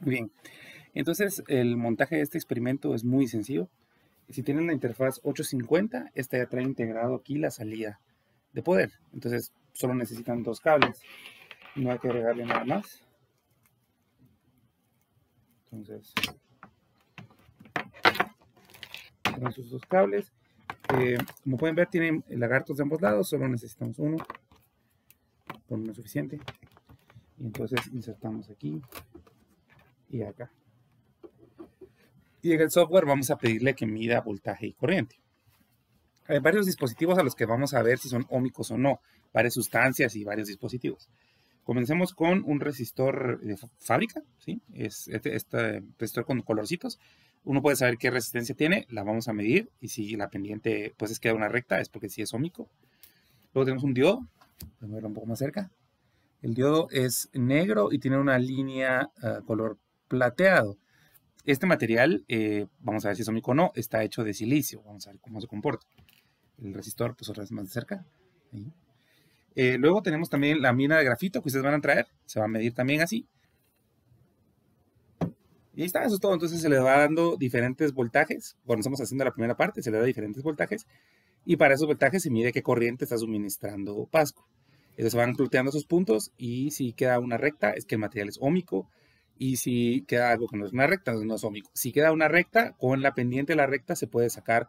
Bien, entonces el montaje de este experimento es muy sencillo. Si tienen la interfaz 850, esta ya trae integrado aquí la salida de poder. Entonces solo necesitan dos cables. No hay que agregarle nada más. Entonces, con sus dos cables. Eh, como pueden ver, tienen lagartos de ambos lados, solo necesitamos uno. por lo es suficiente. Y entonces insertamos aquí y acá. Y en el software vamos a pedirle que mida voltaje y corriente. Hay varios dispositivos a los que vamos a ver si son ómicos o no, varias sustancias y varios dispositivos. Comencemos con un resistor de fábrica, ¿sí? Es este, este, resistor con colorcitos. Uno puede saber qué resistencia tiene, la vamos a medir y si la pendiente pues es queda una recta es porque sí es ómico. Luego tenemos un diodo, vamos a verlo un poco más cerca. El diodo es negro y tiene una línea eh, color plateado. Este material, eh, vamos a ver si es ómico o no, está hecho de silicio. Vamos a ver cómo se comporta. El resistor, pues otra vez más de cerca. Eh, luego tenemos también la mina de grafito que ustedes van a traer. Se va a medir también así. Y ahí está, eso es todo. Entonces se le va dando diferentes voltajes. Bueno, estamos haciendo la primera parte, se le da diferentes voltajes. Y para esos voltajes se mide qué corriente está suministrando Pasco. Entonces se van cloteando esos puntos y si queda una recta es que el material es ómico y si queda algo que no es una recta, no es ómico. Si queda una recta, con la pendiente de la recta se puede sacar,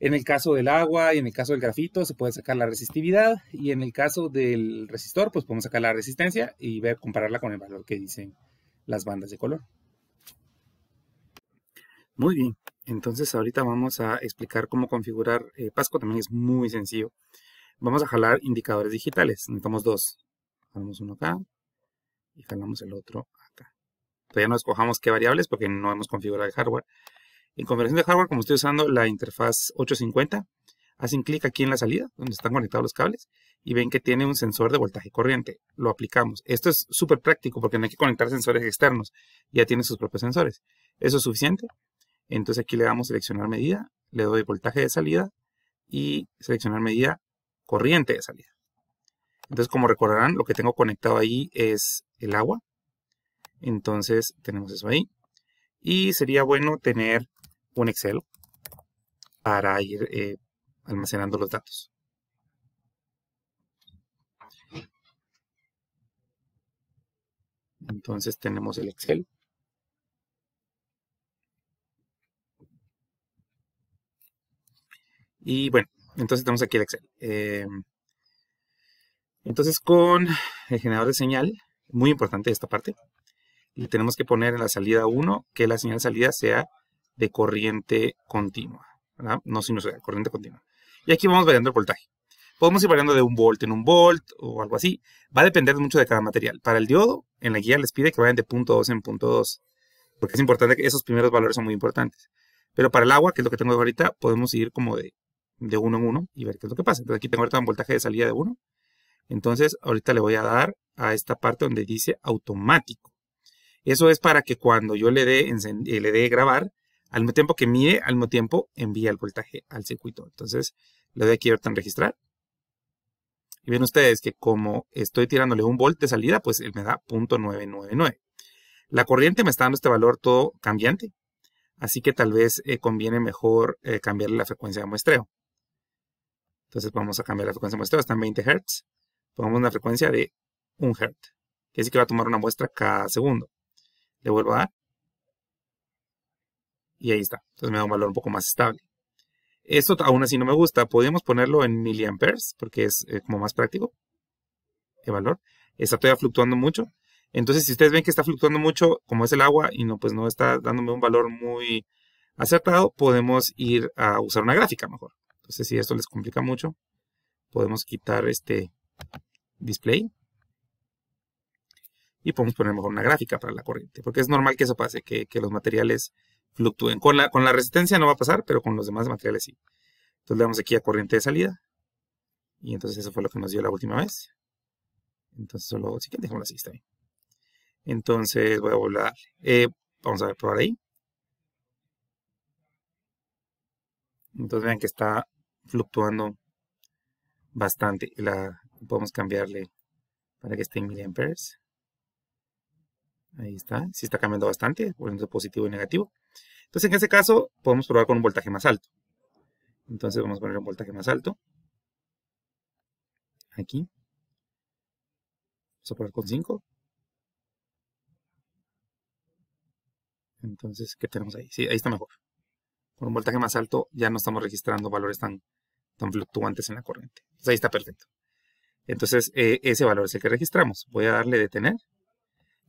en el caso del agua y en el caso del grafito, se puede sacar la resistividad y en el caso del resistor, pues podemos sacar la resistencia y ver, compararla con el valor que dicen las bandas de color. Muy bien, entonces ahorita vamos a explicar cómo configurar eh, Pasco, también es muy sencillo. Vamos a jalar indicadores digitales, necesitamos dos. Jalamos uno acá y jalamos el otro ya no escojamos qué variables porque no hemos configurado el hardware. En configuración de hardware, como estoy usando la interfaz 850, hacen clic aquí en la salida, donde están conectados los cables, y ven que tiene un sensor de voltaje y corriente. Lo aplicamos. Esto es súper práctico porque no hay que conectar sensores externos. Ya tiene sus propios sensores. Eso es suficiente. Entonces aquí le damos seleccionar medida, le doy voltaje de salida y seleccionar medida corriente de salida. Entonces, como recordarán, lo que tengo conectado ahí es el agua, entonces tenemos eso ahí. Y sería bueno tener un Excel para ir eh, almacenando los datos. Entonces tenemos el Excel. Y bueno, entonces tenemos aquí el Excel. Eh, entonces con el generador de señal, muy importante esta parte, le tenemos que poner en la salida 1 que la señal de salida sea de corriente continua, No no sea corriente continua. Y aquí vamos variando el voltaje. Podemos ir variando de un volt en un volt o algo así. Va a depender mucho de cada material. Para el diodo, en la guía les pide que vayan de punto 2 en punto 2, porque es importante que esos primeros valores son muy importantes. Pero para el agua, que es lo que tengo ahorita, podemos ir como de, de 1 en 1 y ver qué es lo que pasa. Entonces aquí tengo ahorita un voltaje de salida de 1. Entonces ahorita le voy a dar a esta parte donde dice automático. Eso es para que cuando yo le dé, eh, le dé grabar, al mismo tiempo que mide, al mismo tiempo envía el voltaje al circuito. Entonces, le doy aquí ahorita en registrar. Y ven ustedes que como estoy tirándole un volt de salida, pues él me da 0.999. La corriente me está dando este valor todo cambiante. Así que tal vez eh, conviene mejor eh, cambiarle la frecuencia de muestreo. Entonces vamos a cambiar la frecuencia de muestreo, está en 20 Hz. Pongamos una frecuencia de 1 Hz. Que sí que va a tomar una muestra cada segundo le vuelvo a dar. Y ahí está. Entonces me da un valor un poco más estable. Esto aún así no me gusta. Podríamos ponerlo en miliamperes porque es eh, como más práctico el valor. Está todavía fluctuando mucho. Entonces, si ustedes ven que está fluctuando mucho, como es el agua, y no, pues no está dándome un valor muy acertado, podemos ir a usar una gráfica mejor. Entonces, si esto les complica mucho, podemos quitar este display y podemos poner mejor una gráfica para la corriente, porque es normal que eso pase, que, los materiales fluctúen. Con la, con la, resistencia no va a pasar, pero con los demás materiales sí. Entonces le damos aquí a corriente de salida, y entonces eso fue lo que nos dio la última vez. Entonces solo, sí que dejamos así, está bien. Entonces voy a volver eh, vamos a ver, probar ahí. Entonces vean que está fluctuando bastante. La, podemos cambiarle para que esté en miliamperes. Ahí está. Sí está cambiando bastante, volviendo positivo y negativo. Entonces, en ese caso, podemos probar con un voltaje más alto. Entonces, vamos a poner un voltaje más alto. Aquí. Vamos a probar con 5. Entonces, ¿qué tenemos ahí? Sí, ahí está mejor. Con un voltaje más alto ya no estamos registrando valores tan, tan fluctuantes en la corriente. ahí está perfecto. Entonces, eh, ese valor es el que registramos. Voy a darle detener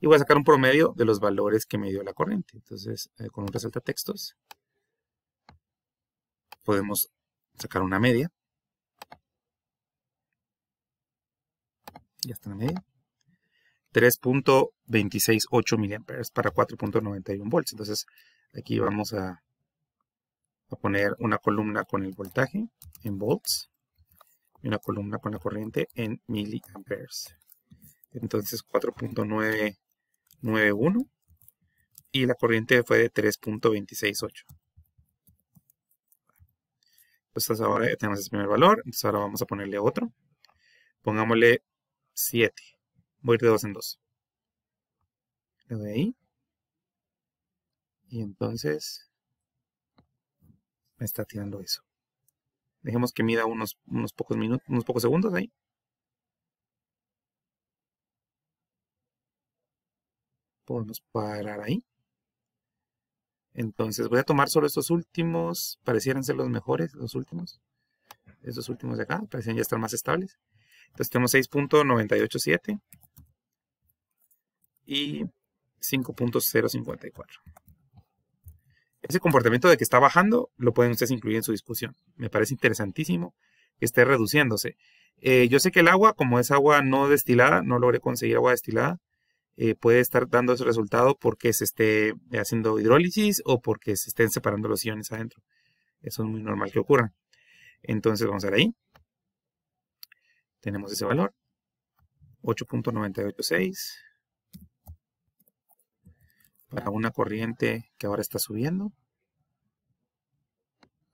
y voy a sacar un promedio de los valores que me dio la corriente. Entonces, eh, con un resalta textos, podemos sacar una media. Ya está la media. 3.268 mA para 4.91 volts. Entonces, aquí vamos a, a poner una columna con el voltaje en volts y una columna con la corriente en miliamperes. Entonces, 4.9 91 y la corriente fue de 3.268. Entonces ahora tenemos ese primer valor, entonces ahora vamos a ponerle otro. Pongámosle 7. Voy a ir de 2 en 2. Le doy ahí. Y entonces me está tirando eso. Dejemos que mida unos pocos minutos, unos pocos segundos ahí. Podemos parar ahí. Entonces voy a tomar solo estos últimos, parecieran ser los mejores, los últimos. Estos últimos de acá, Parecen ya estar más estables. Entonces tenemos 6.987 y 5.054. Ese comportamiento de que está bajando lo pueden ustedes incluir en su discusión. Me parece interesantísimo que esté reduciéndose. Eh, yo sé que el agua, como es agua no destilada, no logré conseguir agua destilada, eh, puede estar dando ese resultado porque se esté haciendo hidrólisis o porque se estén separando los iones adentro. Eso es muy normal que ocurra. Entonces vamos a ver ahí. Tenemos ese valor. 8.986 para una corriente que ahora está subiendo.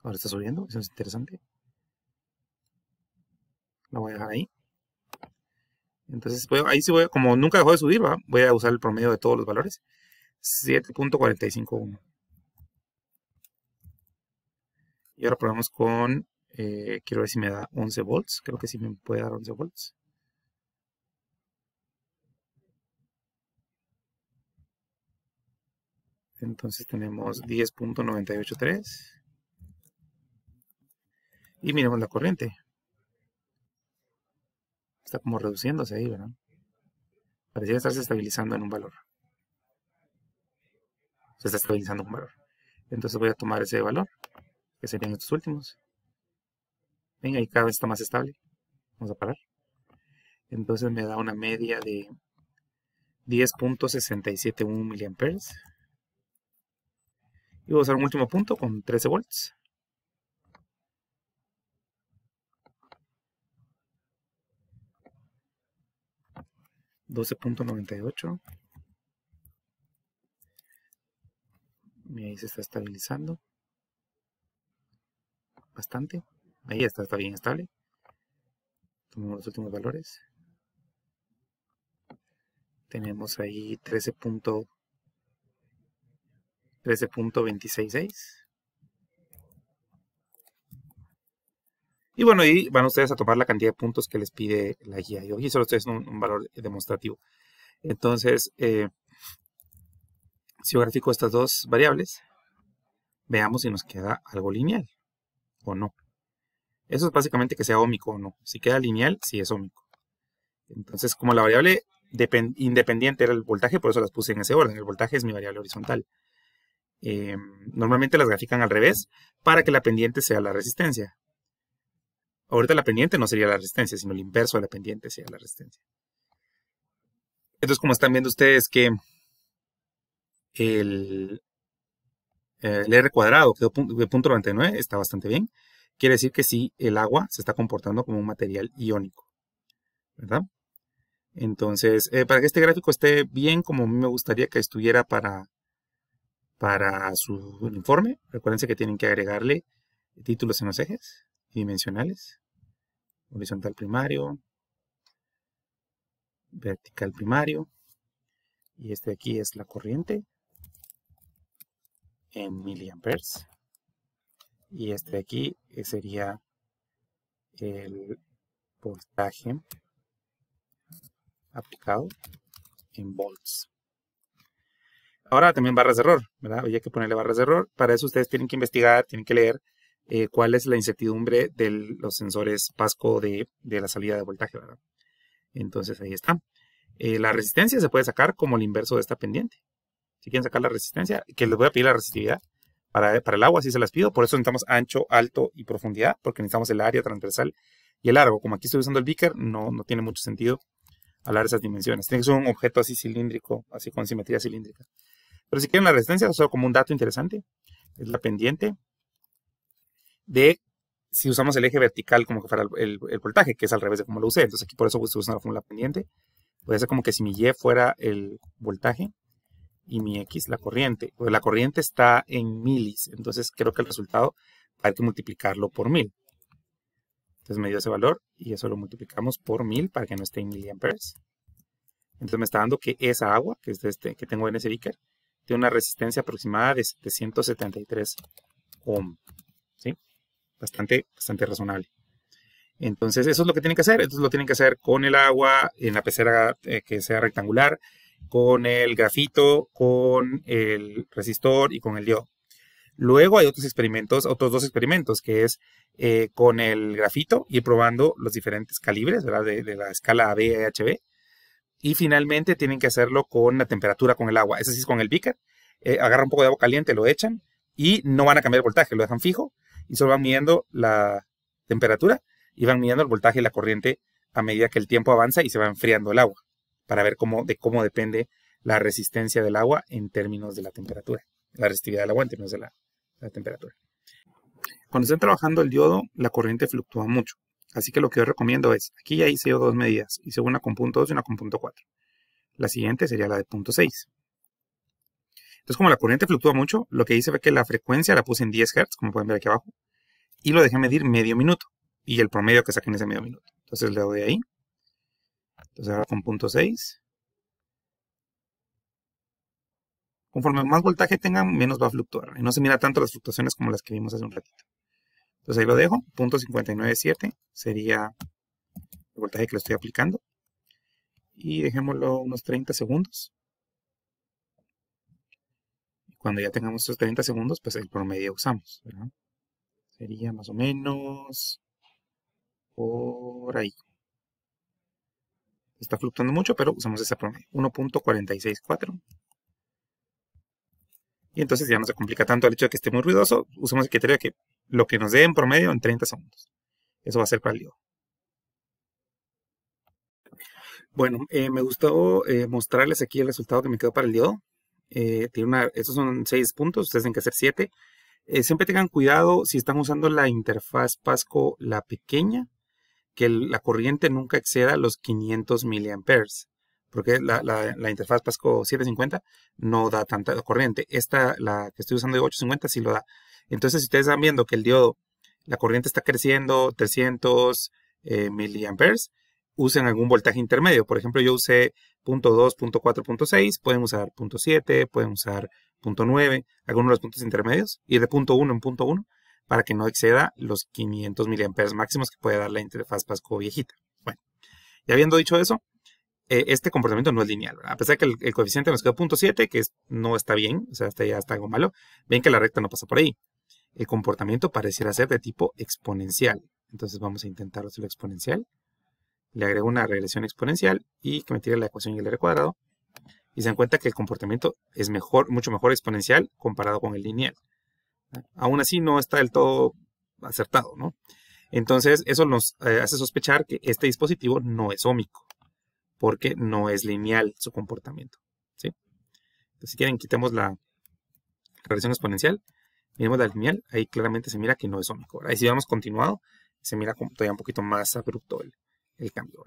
Ahora está subiendo, eso es interesante. La voy a dejar ahí. Entonces, pues, ahí sí voy, como nunca dejó de subir, ¿va? voy a usar el promedio de todos los valores. 7.451. Y ahora probamos con, eh, quiero ver si me da 11 volts. Creo que sí me puede dar 11 volts. Entonces tenemos 10.983. Y miremos la corriente. Está como reduciéndose ahí, ¿verdad? Parecía estarse estabilizando en un valor. Se está estabilizando un valor. Entonces voy a tomar ese valor, que serían estos últimos. Venga, y cada vez está más estable. Vamos a parar. Entonces me da una media de 10.671 mA. Y voy a usar un último punto con 13 volts. 12.98. Y ahí se está estabilizando. Bastante. Ahí está, está bien estable. Tomamos los últimos valores. Tenemos ahí 13.266 Y bueno, ahí van ustedes a tomar la cantidad de puntos que les pide la guía. Y solo ustedes un, un valor demostrativo. Entonces, eh, si yo grafico estas dos variables, veamos si nos queda algo lineal o no. Eso es básicamente que sea ómico o no. Si queda lineal, sí es ómico. Entonces, como la variable independiente era el voltaje, por eso las puse en ese orden. El voltaje es mi variable horizontal. Eh, normalmente las grafican al revés para que la pendiente sea la resistencia. Ahorita la pendiente no sería la resistencia, sino el inverso de la pendiente sería la resistencia. Entonces, como están viendo ustedes que el, eh, R cuadrado quedó de punto 99, está bastante bien. Quiere decir que sí, el agua se está comportando como un material iónico. ¿Verdad? Entonces, eh, para que este gráfico esté bien como a mí me gustaría que estuviera para, para su informe, recuerden que tienen que agregarle títulos en los ejes dimensionales. Horizontal primario, vertical primario. Y este de aquí es la corriente en miliamperes. Y este de aquí eh, sería el voltaje aplicado en volts. Ahora también barras de error, ¿verdad? Hoy hay que ponerle barras de error. Para eso ustedes tienen que investigar, tienen que leer eh, cuál es la incertidumbre de los sensores PASCO de, la salida de voltaje, ¿verdad? Entonces ahí está. Eh, la resistencia se puede sacar como el inverso de esta pendiente. Si quieren sacar la resistencia, que les voy a pedir la resistividad para, para el agua, si se las pido. Por eso necesitamos ancho, alto y profundidad, porque necesitamos el área transversal y el largo. Como aquí estoy usando el beaker, no, no tiene mucho sentido hablar de esas dimensiones. Tiene que ser un objeto así cilíndrico, así con simetría cilíndrica. Pero si quieren la resistencia, solo como un dato interesante, es la pendiente de si usamos el eje vertical como que fuera el, voltaje, que es al revés de como lo usé. Entonces aquí por eso estoy usando la fórmula pendiente. Puede ser como que si mi Y fuera el voltaje y mi X la corriente. Pues la corriente está en milis, entonces creo que el resultado hay que multiplicarlo por mil. Entonces me dio ese valor y eso lo multiplicamos por mil para que no esté en miliamperes. Entonces me está dando que esa agua que, este, que tengo en ese beaker tiene una resistencia aproximada de 773 ohm bastante, bastante razonable. Entonces, eso es lo que tienen que hacer. Entonces, lo tienen que hacer con el agua en la pecera eh, que sea rectangular, con el grafito, con el resistor y con el diodo. Luego hay otros experimentos, otros dos experimentos, que es eh, con el grafito, y probando los diferentes calibres, ¿verdad? De, la escala AB a HB. E, y finalmente tienen que hacerlo con la temperatura con el agua. Eso sí es con el beaker. Eh, agarran un poco de agua caliente, lo echan y no van a cambiar el voltaje, lo dejan fijo y solo van midiendo la temperatura y van midiendo el voltaje y la corriente a medida que el tiempo avanza y se va enfriando el agua para ver cómo, de cómo depende la resistencia del agua en términos de la temperatura, la resistividad del agua en términos de la, temperatura. Cuando estén trabajando el diodo, la corriente fluctúa mucho. Así que lo que yo recomiendo es, aquí ya hice dos medidas, hice una con punto .2 y una con punto .4. La siguiente sería la de punto .6. Entonces, como la corriente fluctúa mucho, lo que hice fue que la frecuencia la puse en 10 Hz, como pueden ver aquí abajo, y lo dejé medir medio minuto, y el promedio que saqué en ese medio minuto. Entonces le doy ahí. Entonces ahora con punto 6. Conforme más voltaje tengan, menos va a fluctuar. Y no se mira tanto las fluctuaciones como las que vimos hace un ratito. Entonces ahí lo dejo. Punto 59.7 sería el voltaje que lo estoy aplicando. Y dejémoslo unos 30 segundos cuando ya tengamos esos 30 segundos, pues el promedio usamos, Sería más o menos por ahí. Está fluctuando mucho, pero usamos ese promedio, 1.464. Y entonces ya no se complica tanto el hecho de que esté muy ruidoso, usamos el criterio de que lo que nos dé en promedio en 30 segundos. Eso va a ser para el diodo. Bueno, eh, me gustó eh, mostrarles aquí el resultado que me quedó para el diodo. Eh, una, estos son seis puntos, ustedes tienen que hacer siete. Eh, siempre tengan cuidado si están usando la interfaz Pasco la pequeña, que la corriente nunca exceda los 500 mA. porque la, interfaz Pasco 750 no da tanta corriente. Esta, la que estoy usando de 850, sí lo da. Entonces, si ustedes están viendo que el diodo, la corriente está creciendo 300 eh, mA, usen algún voltaje intermedio. Por ejemplo, yo usé punto 2, punto 4, 6, pueden usar punto 7, pueden usar punto 9, algunos de los puntos intermedios, y de punto 1 en punto 1 para que no exceda los 500 mAh máximos que puede dar la interfaz Pasco viejita. Bueno, y habiendo dicho eso, eh, este comportamiento no es lineal, a pesar que el, coeficiente nos quedó 7, que no está bien, o sea, hasta ya está algo malo, ven que la recta no pasa por ahí. El comportamiento pareciera ser de tipo exponencial. Entonces vamos a intentar hacerlo exponencial le agrego una regresión exponencial y que me tire la ecuación y el r cuadrado, y se dan cuenta que el comportamiento es mejor, mucho mejor exponencial comparado con el lineal. Aún así no está del todo acertado, ¿no? Entonces eso nos eh, hace sospechar que este dispositivo no es ómico, porque no es lineal su comportamiento, ¿sí? Entonces, si quieren, quitemos la regresión exponencial, miremos la lineal, ahí claramente se mira que no es ómico, Ahí si vamos continuado, se mira todavía un poquito más abrupto el, el cambio.